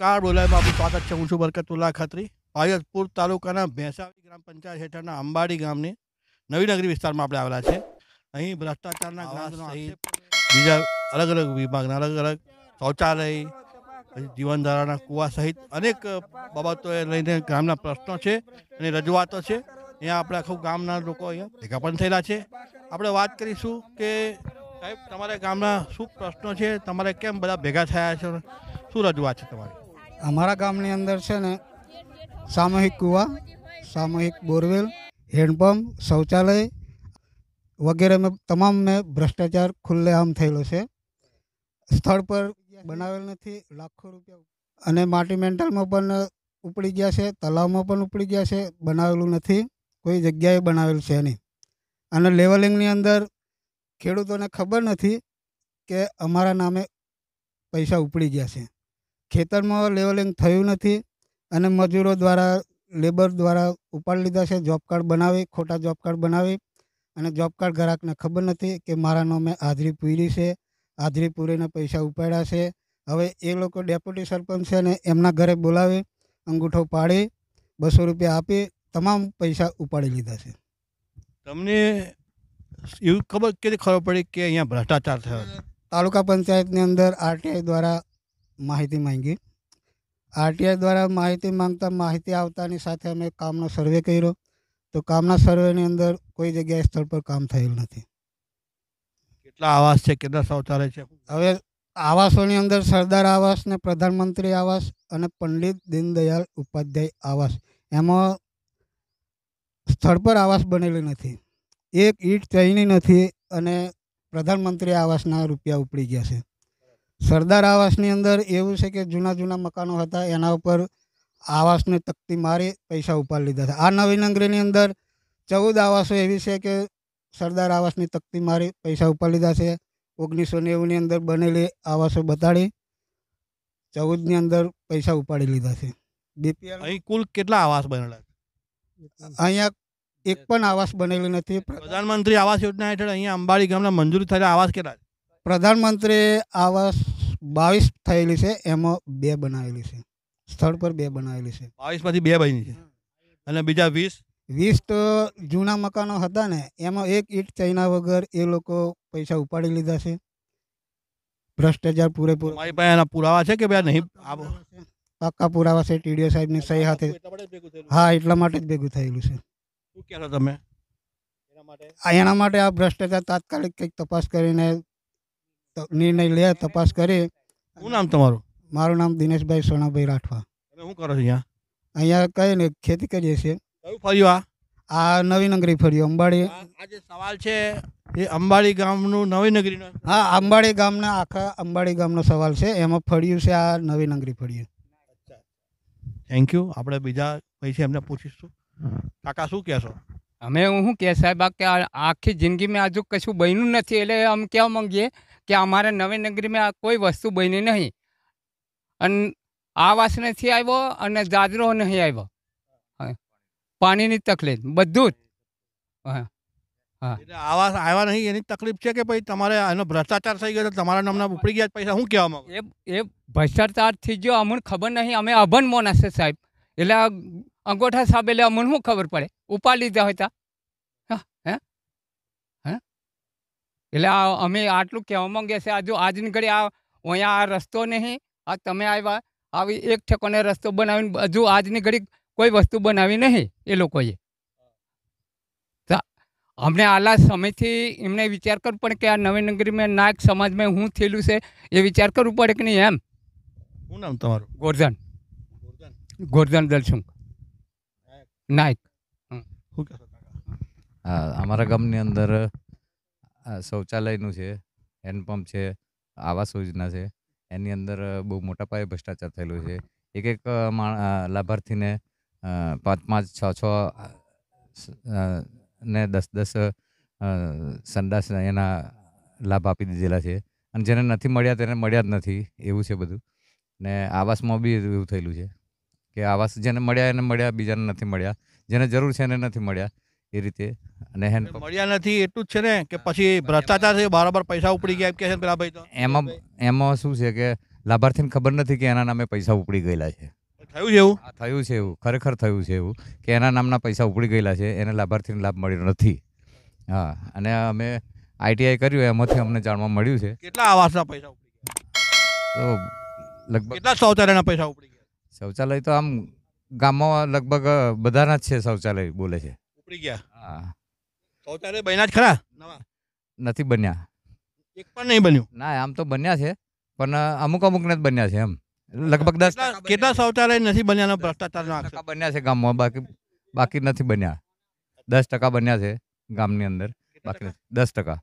કાળ બોલાય આપણું સ્વાગત છે હું છું બરકતુલ્લા ખત્રી પાયતપુર તાલુકાના ભેંસાવી ગ્રામ પંચાયત હેઠળના અંબાડી ગામની નવીનગરી વિસ્તારમાં આપણે આવેલા છે અહીં ભ્રષ્ટાચારના ગ્રાહકનો બીજા અલગ અલગ વિભાગના અલગ અલગ શૌચાલય પછી જીવનધારાના કુવા સહિત અનેક બાબતોએ લઈને ગામના પ્રશ્નો છે અને રજૂઆતો છે અહીંયા આપણે આખું ગામના લોકો અહીંયા ભેગા પણ થયેલા છે આપણે વાત કરીશું કે સાહેબ તમારા ગામના શું પ્રશ્નો છે તમારે કેમ બધા ભેગા થયા છે શું રજૂઆત છે તમારી અમારા ગામની અંદર છે ને સામૂહિક કૂવા સામૂહિક બોરવેલ હેન્ડપંપ શૌચાલય વગેરે મેં તમામ મેં ભ્રષ્ટાચાર ખુલ્લેઆમ થયેલો છે સ્થળ પર બનાવેલ નથી લાખો રૂપિયા અને માટી મેન્ટલમાં પણ ઉપડી ગયા છે તલાવમાં પણ ઉપડી ગયા છે બનાવેલું નથી કોઈ જગ્યાએ બનાવેલું છે નહીં અને લેવલિંગની અંદર ખેડૂતોને ખબર નથી કે અમારા નામે પૈસા ઉપડી ગયા છે ખેતરમાં લેવલિંગ થયું નથી અને મજૂરો દ્વારા લેબર દ્વારા ઉપાડી લીધા છે જોબ કાર્ડ બનાવી ખોટા જોબ કાર્ડ બનાવી અને જોબ કાર્ડ ગ્રાહકને ખબર નથી કે મારા નામે હાજરી પૂરી છે હાજરી પૂરીને પૈસા ઉપાડ્યા છે હવે એ લોકો ડેપ્યુટી સરપંચ છે ને એમના ઘરે બોલાવી અંગૂઠો પાડી બસો રૂપિયા આપી તમામ પૈસા ઉપાડી લીધા છે તમને એવું ખબર કેવી ખબર પડી કે અહીંયા ભ્રષ્ટાચાર થયો તાલુકા પંચાયતની અંદર આરટીઆઈ દ્વારા માહિતી માંગી આરટીઆઈ દ્વારા માહિતી માંગતા માહિતી આવતાની સાથે અમે કામનો સર્વે કર્યો તો કામના સર્વેની અંદર કોઈ જગ્યાએ સ્થળ પર કામ થયેલું નથી કેટલા આવાસ છે કેટલા શૌચાલય છે હવે આવાસોની અંદર સરદાર આવાસ ને પ્રધાનમંત્રી આવાસ અને પંડિત દીનદયાલ ઉપાધ્યાય આવાસ એમાં સ્થળ પર આવાસ બનેલી નથી એક ઈટ ચઈની નથી અને પ્રધાનમંત્રી આવાસના રૂપિયા ઉપડી ગયા છે સરદાર આવાસની અંદર એવું છે કે જૂના જૂના મકાનો હતા એના ઉપર આવાસને તકતી મારી પૈસા ઉપાડી લીધા હતા આ નવી નગરીની અંદર ચૌદ આવાસો એવી છે કે સરદાર આવાસની તકતી મારી પૈસા ઉપાડી લીધા છે ઓગણીસો નેવુંની અંદર બનેલી આવાસો બતાડી ચૌદની અંદર પૈસા ઉપાડી લીધા છે બીપીએલ અહીં કુલ કેટલા આવાસ બનેલા અહીંયા એક પણ આવાસ બનેલી નથી પ્રધાનમંત્રી આવાસ યોજના હેઠળ અહીંયા અંબાડી ગામના મંજૂર થયેલા આવાસ કેટલા છે પ્રધાનમંત્રી આવાસ બાવીસ થયેલી છે એમાં બે બનાવેલી છે સ્થળ પર બે બનાવેલી છે બાવીસમાંથી બે બની છે અને બીજા વીસ વીસ તો જૂના મકાનો હતા ને એમાં એક ઈટ ચાઇના વગર એ લોકો પૈસા ઉપાડી લીધા છે ભ્રષ્ટાચાર પૂરેપૂરો મારી પાસે એના પુરાવા છે કે ભાઈ નહીં પાક્કા પુરાવા છે ટીડીઓ સાહેબની સહી સાથે હા એટલા માટે જ ભેગું થયેલું છે શું કહેશો તમે એના માટે આ ભ્રષ્ટાચાર તાત્કાલિક કંઈક તપાસ કરીને નિર્ણય લે તપાસ કરે શું નામ તમારું મારું નામ દિનેશભાઈ સોનાભાઈ રાઠવા તમે શું કરો છો અહીંયા અહીંયા કઈ ને ખેતી કરીએ છીએ કયું ફર્યું આ આ નવી નગરી ફર્યું અંબાડી આ સવાલ છે એ અંબાડી ગામનું નવી નગરીનો હા અંબાડી ગામના આખા અંબાડી ગામનો સવાલ છે એમાં ફળ્યું છે આ નવી નગરી ફળ્યું થેન્ક યુ આપણે બીજા પૈસા એમને પૂછીશું કાકા શું કહેશો અમે હું કહે સાહેબ કે આખી જિંદગીમાં આજુ કશું બન્યું નથી એટલે અમે કહેવા માંગીએ કે અમારા નવીનગરીમાં કોઈ વસ્તુ બની નહીં અને આ વાસ નથી આવ્યો અને દાદરો નહીં આવ્યો પાણીની તકલીફ બધું જ હા આવા આવ્યા નહીં એની તકલીફ છે કે ભાઈ તમારે એનો ભ્રષ્ટાચાર થઈ ગયો તમારા નામના ઉપડી ગયા પૈસા શું કહેવામાં એ એ ભ્રષ્ટાચાર થઈ અમને ખબર નહીં અમે અભન મોના છે સાહેબ એટલે અંગોઠા સાહેબ એટલે અમને શું ખબર પડે ઉપા લીધા હતા હા હે એટલે આ અમે આટલું કહેવા માંગીએ છીએ આ આજની ઘડી આ અહીંયા આ રસ્તો નહીં આ તમે આવ્યા આવી એક ઠેકોને રસ્તો બનાવીને હજુ આજની ઘડી કોઈ વસ્તુ બનાવી નહીં એ લોકોએ અમને આલા સમયથી એમને વિચાર કરવું પડે કે આ નવી નગરીમાં નાયક સમાજમાં હું થયેલું છે એ વિચાર કરવું પડે કે નહીં એમ શું નામ તમારું ગોરધન ગોરધન દલસુંગ નાયક અમારા ગામની અંદર આ શૌચાલયનું છે હેન્ડપંપ છે આવાસ યોજના છે એની અંદર બહુ મોટા પાયે ભ્રષ્ટાચાર થયેલો છે એક એક લાભાર્થીને પાંચ પાંચ છ છ ને દસ દસ સંડાસ એના લાભ આપી દીધેલા છે અને જેને નથી મળ્યા તેને મળ્યા જ નથી એવું છે બધું ને આવાસમાં બી એવું થયેલું છે કે આવાસ જેને મળ્યા એને મળ્યા બીજાને નથી મળ્યા જેને જરૂર છે એને નથી મળ્યા એ રીતે અને હેન્ડ મળ્યા નથી એટલું જ છે ને કે પછી ભ્રષ્ટાચાર છે બરાબર પૈસા ઉપડી ગયા એમ કે છે પેલા ભાઈ એમાં એમાં શું છે કે લાભાર્થીને ખબર નથી કે એના નામે પૈસા ઉપડી ગયેલા છે થયું છે એવું થયું છે એવું ખરેખર થયું છે એવું કે એના નામના પૈસા ઉપડી ગયેલા છે એને લાભાર્થીને લાભ મળ્યો નથી હા અને અમે આઈટીઆઈ કર્યું એમાંથી અમને જાણવા મળ્યું છે કેટલા આવાસના પૈસા ઉપડી ગયા તો લગભગ કેટલા શૌચાલયના પૈસા ઉપડી ગયા શૌચાલય તો આમ ગામમાં લગભગ બધાના જ છે શૌચાલય બોલે છે ઉપડી ગયા હા શૌચાલય બન્યા જ ખરા નવા નથી બન્યા એક પણ નહીં બન્યું ના આમ તો બન્યા છે પણ અમુક અમુક નથી બન્યા છે એમ લગભગ દસ કેટલા શૌચાલય નથી બન્યા ભ્રષ્ટાચાર બન્યા છે ગામમાં બાકી બાકી નથી બન્યા દસ ટકા બન્યા છે ગામની અંદર બાકી દસ ટકા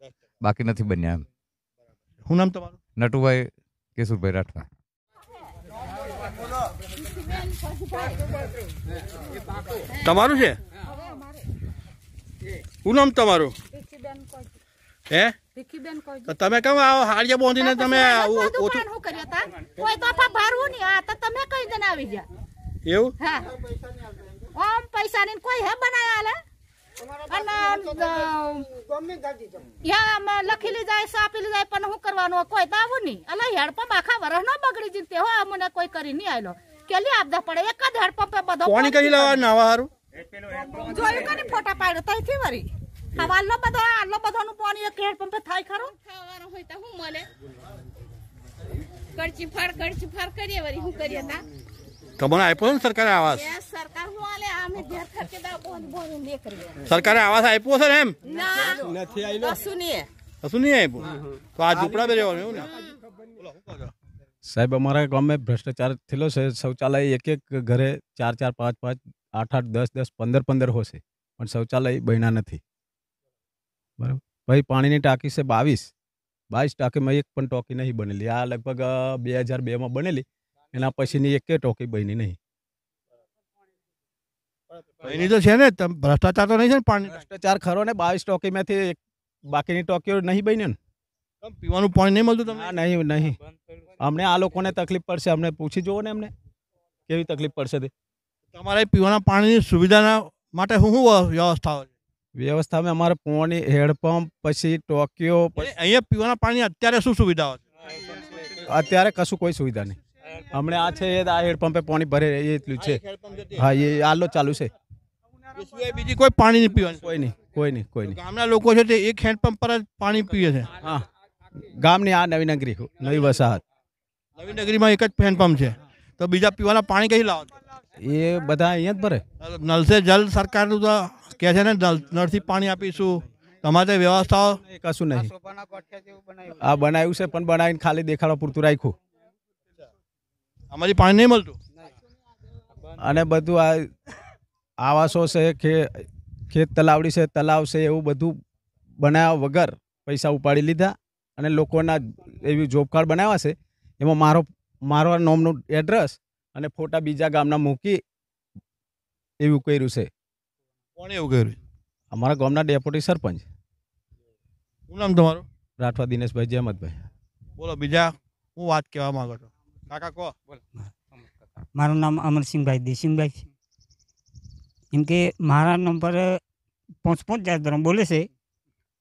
બાકી નથી બન્યા એમ શું નામ તમારું નટુભાઈ કેશુભાઈ રાઠવા તમારું છે શું નામ તમારું હે તમે કેમ આવો હાડિયા બોંધીને તમે શું હતા કોઈ તો ભરવું નહીં આ તો તમે કઈ દેને આવી ગયા એવું હા ઓમ પૈસા ની કોઈ હે બનાયા લે લખેલી જાય સાપેલી જાય પણ શું કરવાનું કોઈ દાવું નહીં એટલે હેડપંપ આખા વરસ નો બગડી જઈને તેવો અમને કોઈ કરી નહીં આવેલો કેલી આપદા પડે એક જ હેડપંપ બધો કરી લેવા નાવા સારું જોયું કે ફોટા પાડ્યો તઈથી વરી આટલો બધો આટલો બધોનું પાણી એક હેડ થાય ખરું ખાવાનું હોય તો હું મળે કરચી ફાર કરચી ફાર કરીએ વરી હું કરીએ તા તમને આપ્યો ને સરકારે આવાસ સરકાર હું આલે અમે ઘેર ખર્ચે દા બોન બોન લે કરીએ સરકારે આવાસ આપ્યો છે એમ ના નથી આઈલો કશું નહીં કશું આપ્યું તો આ ઝૂંપડા બે રહેવાનું ને સાહેબ અમારા ગામમાં ભ્રષ્ટાચાર થયેલો છે શૌચાલય એક એક ઘરે ચાર ચાર પાંચ પાંચ આઠ આઠ દસ દસ પંદર પંદર હોશે પણ શૌચાલય બન્યા નથી બરાબર ભાઈ પાણીની ટાંકી છે બાવીસ બાવીસ ટાંકીમાં એક પણ ટોકી નહીં બનેલી આ લગભગ બે હજાર બેમાં બનેલી એના પછીની એકે ટોકી બની નહીં એની તો છે ને ભ્રષ્ટાચાર તો નહીં છે ને પાણી ભ્રષ્ટાચાર ખરો ને બાવીસ ટોકીમાંથી એક બાકીની ટોકીઓ નહીં બની ને પીવાનું પાણી નહીં મળતું તમને નહીં નહીં અમને આ લોકોને તકલીફ પડશે અમને પૂછી જુઓ ને એમને કેવી તકલીફ પડશે તે તમારે પીવાના પાણીની સુવિધાના માટે હું શું વ્યવસ્થા હોય વ્યવસ્થામાં અમારે પોણી હેન્ડપંપ પછી ટોકીઓ અહીંયા પીવાના પાણી અત્યારે શું સુવિધાઓ છે અત્યારે કશું કોઈ સુવિધા નહીં હમણાં આ છે એ આ હેન્ડપંપે પાણી ભરે એટલું છે હા એ આલો ચાલુ છે બીજી કોઈ પાણી નહીં પીવાનું કોઈ નહીં કોઈ નહીં કોઈ નહીં ગામના લોકો છે તે એક હેન્ડપંપ પર જ પાણી પીએ છે હા ગામની આ નવી નગરી નવી વસાહત નવી નગરીમાં એક જ હેન્ડપંપ છે તો બીજા પીવાના પાણી કઈ લાવો એ બધા અહીંયા જ ભરે નલ જલ સરકારનું તો કે છે ને નળથી પાણી આપીશું તમારે વ્યવસ્થાઓ કશું નહીં આ બનાવ્યું છે પણ બનાવીને ખાલી દેખાડવા પૂરતું રાખ્યું અમારી પાણી નહીં મળતું અને બધું આ આવાસો છે કે ખેત તલાવડી છે તલાવ છે એવું બધું બનાવ્યા વગર પૈસા ઉપાડી લીધા અને લોકોના એવી જોબ કાર્ડ બનાવ્યા છે એમાં મારો મારો નોમનું એડ્રેસ અને ફોટા બીજા ગામના મૂકી એવું કર્યું છે કોણે એવું કર્યું અમારા ગામના ડેપ્યુટી સરપંચ શું નામ તમારું રાઠવા દિનેશભાઈ જયમતભાઈ બોલો બીજા હું વાત કહેવા માંગો છો કાકા કહો બોલો મારું નામ અમરસિંહભાઈ દેસિંહભાઈ એમ કે મારા નંબર પાંચ પાંચ જાદરા બોલે છે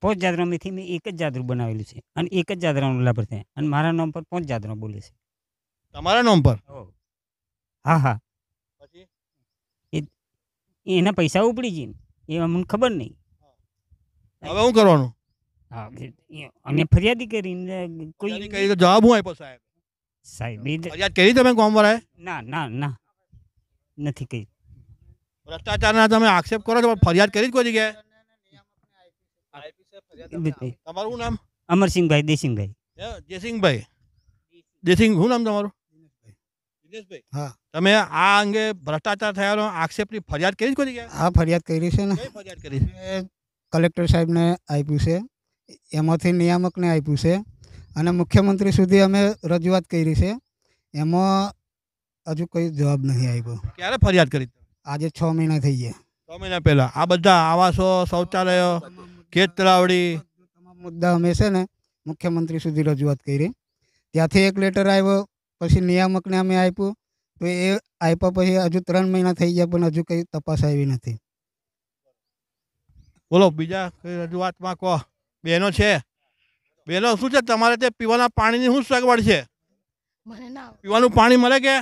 પાંચ જાદરામાંથી મેં એક જ જાદરું બનાવેલું છે અને એક જ જાદરાનું લાભ થાય અને મારા નામ પર પાંચ જાદરા બોલે છે તમારા નામ પર હા હા એના પૈસા ઉપડી જઈને એમાં મને ખબર નહીં હવે શું કરવાનું હા અને ફરિયાદી કરીને કોઈ કરી જવાબ હું આપ્યો સાહેબ સાહેબ ફરિયાદ કરી તમે કોમ વરાય ના ના ના નથી કરી ભ્રષ્ટાચારના તમે આક્ષેપ કરો છો ફરિયાદ કરી જ કોઈ જગ્યાએ તમારું નામ અમરસિંહભાઈ દેસિંગભાઈ દેસિંગભાઈ દેસિંગ શું નામ તમારું તમે આ અંગે ભ્રષ્ટાચાર થયાનો આક્ષેપની ફરિયાદ કરી કોઈ જગ્યાએ હા ફરિયાદ કરી છે ને ફરિયાદ કરી છે કલેક્ટર સાહેબને આપ્યું છે એમાંથી નિયામકને આપ્યું છે અને મુખ્યમંત્રી સુધી અમે રજૂઆત કરી છે એમાં હજુ કોઈ જવાબ નથી આવ્યો ક્યારે ફરિયાદ કરી આજે છ મહિના થઈ ગયા છ મહિના પહેલાં આ બધા આવાસો શૌચાલયો ખેત તળાવડી તમામ મુદ્દા અમે છે ને મુખ્યમંત્રી સુધી રજૂઆત કરી ત્યાંથી એક લેટર આવ્યો પછી નિયામકને અમે આપ્યું તો એ આપ્યા પછી હજુ ત્રણ મહિના થઈ ગયા પણ હજુ કંઈ તપાસ આવી નથી બોલો બીજા રજૂઆતમાં કહો બહેનો છે બહેનો શું છે તમારે તે પીવાના પાણીની શું સગવડ છે પીવાનું પાણી મળે કે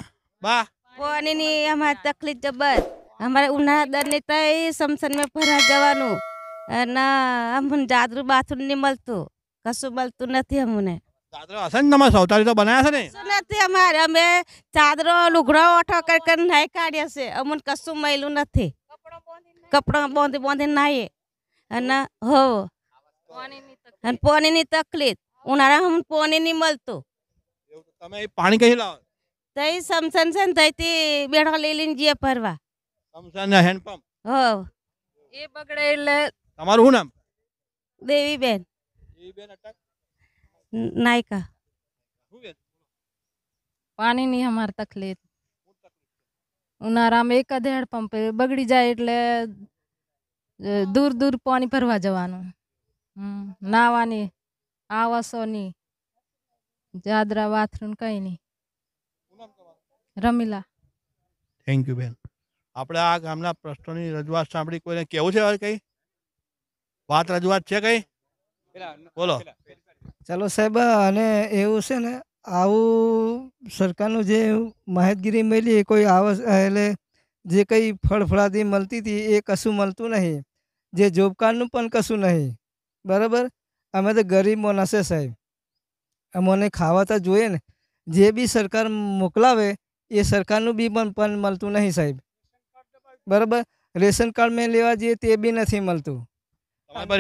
બા પાણીની અમારે તકલીફ જબર અમારે ઉનાળા દરને તય મેં ફરા જવાનું અને અમને જાદરું બાથરૂમ નહીં મળતું કશું મળતું નથી અમને ચાદરો હશે ને તમારે સૌતારી તો બનાવ્યા છે નથી અમારે અમે ચાદરો લુગડો ઓઠો કરી કરીને નાહી કાઢ્યા છે અમને કશું મળ્યું નથી કપડાં બાંધી બાંધી નાહીએ અને હો અને પાણીની તકલીફ ઉનાળા અમને પાણી નહીં મળતું તમે પાણી કઈ લાવો તઈ સમસન છે ને તઈથી બેડો લઈ લઈને જઈએ ફરવા સમસન હેન્ડપંપ હો એ બગડે એટલે તમારું શું નામ દેવીબેન દેવીબેન અટક નાયકા પાણીની અમારે તકલીફ ઉનાળામાં એક જ પંપે બગડી જાય એટલે દૂર દૂર પાણી ભરવા જવાનું નાવાની આવાસોની જાદરા બાથરૂમ કઈ નહીં રમીલા થેન્ક યુ બેન આપણે આ ગામના પ્રશ્નોની રજૂઆત સાંભળી કોઈને કેવું છે કઈ વાત રજૂઆત છે કઈ બોલો ચાલો સાહેબ અને એવું છે ને આવું સરકારનું જે માહિતગીરી મળી એ કોઈ આવ એટલે જે કંઈ ફળફળાદી મળતી હતી એ કશું મળતું નહીં જે જોબ કાર્ડનું પણ કશું નહીં બરાબર અમે તો ગરીબ મોના છે સાહેબ અમને ખાવા તો જોઈએ ને જે બી સરકાર મોકલાવે એ સરકારનું બી પણ પણ મળતું નહીં સાહેબ બરાબર રેશન કાર્ડ મેં લેવા જઈએ તે બી નથી મળતું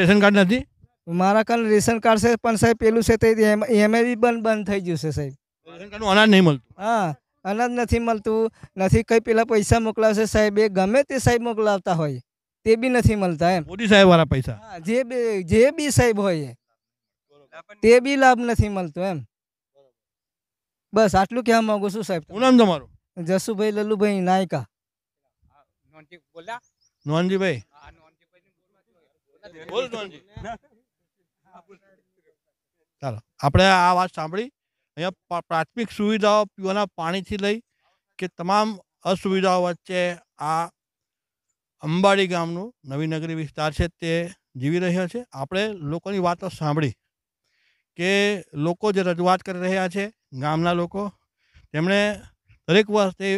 રેશન કાર્ડ નથી મારા કાન રેશન કાર્ડ છે પણ સાહેબ પેલું છે તે એમ બી બંધ બંધ થઈ ગયું છે સાહેબ અનાજ નહીં મળતું હા અનાજ નથી મળતું નથી કંઈ પેલા પૈસા મોકલાવશે સાહેબ એ ગમે તે સાહેબ મોકલાવતા હોય તે બી નથી મળતા એમ મોદી સાહેબ વાળા પૈસા જે બી જે બી સાહેબ હોય તે બી લાભ નથી મળતો એમ બસ આટલું કહેવા માંગુ છું સાહેબ શું નામ તમારું જસુભાઈ લલુભાઈ નાયકા નોનજીભાઈ બોલ નોનજી ચાલો આપણે આ વાત સાંભળી અહીંયા પ્રાથમિક સુવિધાઓ પીવાના પાણીથી લઈ કે તમામ અસુવિધાઓ વચ્ચે આ અંબાડી ગામનું નવી નગરી વિસ્તાર છે તે જીવી રહ્યો છે આપણે લોકોની વાતો સાંભળી કે લોકો જે રજૂઆત કરી રહ્યા છે ગામના લોકો તેમણે દરેક વર્ષે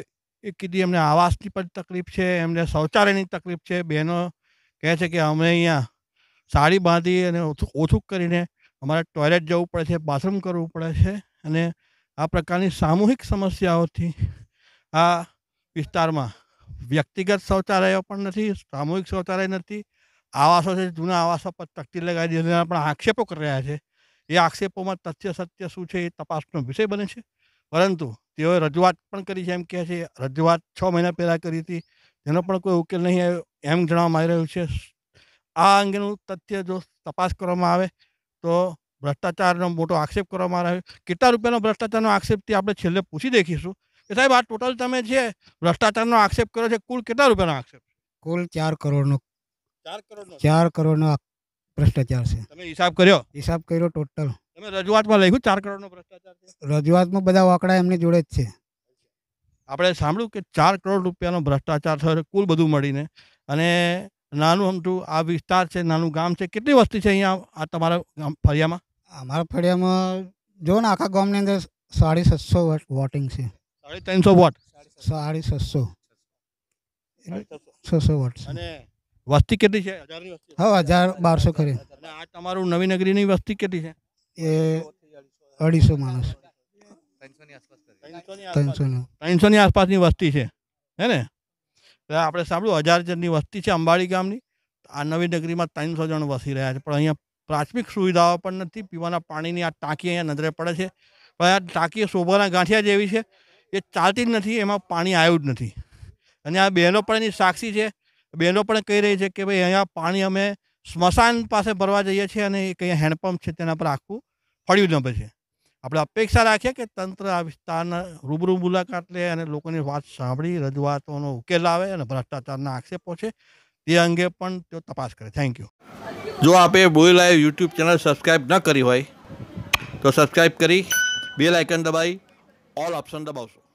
એ કીધી એમને આવાસની પણ તકલીફ છે એમને શૌચાલયની તકલીફ છે બહેનો કહે છે કે અમે અહીંયા સાડી બાંધી અને ઓછું ઓછું કરીને અમારે ટોયલેટ જવું પડે છે બાથરૂમ કરવું પડે છે અને આ પ્રકારની સામૂહિક સમસ્યાઓથી આ વિસ્તારમાં વ્યક્તિગત શૌચાલયો પણ નથી સામૂહિક શૌચાલય નથી આવાસો છે જૂના આવાસો પર તકતી લગાવી દીધેલા પણ આક્ષેપો કરી રહ્યા છે એ આક્ષેપોમાં તથ્ય સત્ય શું છે એ તપાસનો વિષય બને છે પરંતુ તેઓએ રજૂઆત પણ કરી છે એમ કહે છે રજૂઆત છ મહિના પહેલાં કરી હતી તેનો પણ કોઈ ઉકેલ નહીં આવ્યો એમ જણાવવામાં આવી રહ્યું છે આ અંગેનું તથ્ય જો તપાસ કરવામાં આવે તો ભ્રષ્ટાચારનો મોટો આક્ષેપ કરવામાં આવ્યો કેટલા રૂપિયાનો ભ્રષ્ટાચારનો આક્ષેપથી આપણે છેલ્લે પૂછી દેખીશું કે સાહેબ આ ટોટલ તમે જે ભ્રષ્ટાચારનો આક્ષેપ કર્યો છે કુલ કેટલા રૂપિયાનો આક્ષેપ કુલ ચાર કરોડનો ચાર કરોડનો ચાર કરોડનો ભ્રષ્ટાચાર છે તમે હિસાબ કર્યો હિસાબ કર્યો ટોટલ તમે રજૂઆતમાં લખ્યું ચાર કરોડનો ભ્રષ્ટાચાર છે રજૂઆતમાં બધા વાકડા એમની જોડે જ છે આપણે સાંભળ્યું કે ચાર કરોડ રૂપિયાનો ભ્રષ્ટાચાર થયો કુલ બધું મળીને અને નાનું અમટું આ વિસ્તાર છે નાનું ગામ છે કેટલી વસ્તી છે અહીંયા આ તમારા ગામ ફળિયામાં અમારા ફળિયામાં જો ને આખા ગામની અંદર સાડી સાતસો વોટિંગ છે સાડી ત્રણસો વોટ સાડી સાતસો છસો વોટ અને વસ્તી કેટલી છે હા હજાર બારસો ખરી આ તમારું નવીનગરીની વસ્તી કેટલી છે એ અઢીસો માણસ ત્રણસો ની આસપાસની વસ્તી છે હે ને આપણે સાંભળ્યું હજાર જણની વસ્તી છે અંબાડી ગામની આ નવી નગરીમાં ત્રણસો જણ વસી રહ્યા છે પણ અહીંયા પ્રાથમિક સુવિધાઓ પણ નથી પીવાના પાણીની આ ટાંકી અહીંયા નજરે પડે છે પણ આ ટાંકી શોભાના ગાંઠિયા જેવી છે એ ચાલતી જ નથી એમાં પાણી આવ્યું જ નથી અને આ બહેનો પણ એની સાક્ષી છે બહેનો પણ કહી રહી છે કે ભાઈ અહીંયા પાણી અમે સ્મશાન પાસે ભરવા જઈએ છીએ અને એક અહીંયા હેન્ડપંપ છે તેના પર આખું ફળ્યું નભે છે આપણે અપેક્ષા રાખીએ કે તંત્ર આ વિસ્તારના રૂબરૂ મુલાકાત લે અને લોકોની વાત સાંભળી રજૂઆતોનો ઉકેલ લાવે અને ભ્રષ્ટાચારના આક્ષેપો છે તે અંગે પણ તેઓ તપાસ કરે થેન્ક યુ જો આપે બોઈ લાઈવ યુટ્યુબ ચેનલ સબસ્ક્રાઈબ ન કરી હોય તો સબસ્ક્રાઈબ કરી બેલ આઇકન દબાવી ઓલ ઓપ્શન દબાવશો